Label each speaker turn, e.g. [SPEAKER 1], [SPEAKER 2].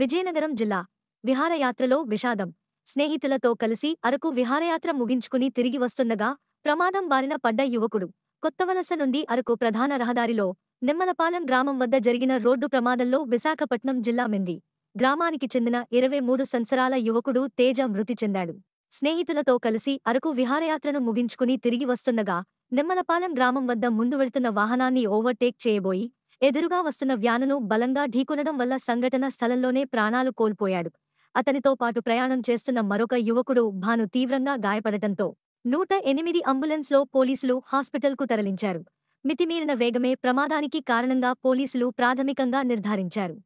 [SPEAKER 1] విజయనగరం జిల్లా విహారయాత్రలో విషాదం స్నేహితులతో కలిసి అరకు విహారయాత్ర ముగించుకుని తిరిగి వస్తుండగా ప్రమాదం బారిన పడ్డ యువకుడు కొత్తవలస నుండి అరకు ప్రధాన రహదారిలో నిమ్మలపాలెం గ్రామం వద్ద జరిగిన రోడ్డు ప్రమాదంలో విశాఖపట్నం జిల్లా మింది గ్రామానికి చెందిన ఇరవై మూడు సంవత్సరాల యువకుడు తేజ మృతి చెందాడు స్నేహితులతో కలిసి అరకు విహారయాత్రను ముగించుకుని తిరిగి వస్తుండగా నిమ్మలపాలెం గ్రామం వద్ద ముందు వెళ్తున్న వాహనాన్ని ఓవర్టేక్ చేయబోయి ఎదురుగా వస్తున్న వ్యానును బలంగా ఢీకొనడం వల్ల సంఘటన స్థలంలోనే ప్రాణాలు కోల్పోయాడు అతనితో పాటు ప్రయాణం చేస్తున్న మరొక యువకుడు భాను తీవ్రంగా గాయపడటంతో నూట ఎనిమిది అంబులెన్స్లో పోలీసులు హాస్పిటల్కు తరలించారు మితిమీరిన వేగమే ప్రమాదానికి కారణంగా పోలీసులు ప్రాథమికంగా నిర్ధారించారు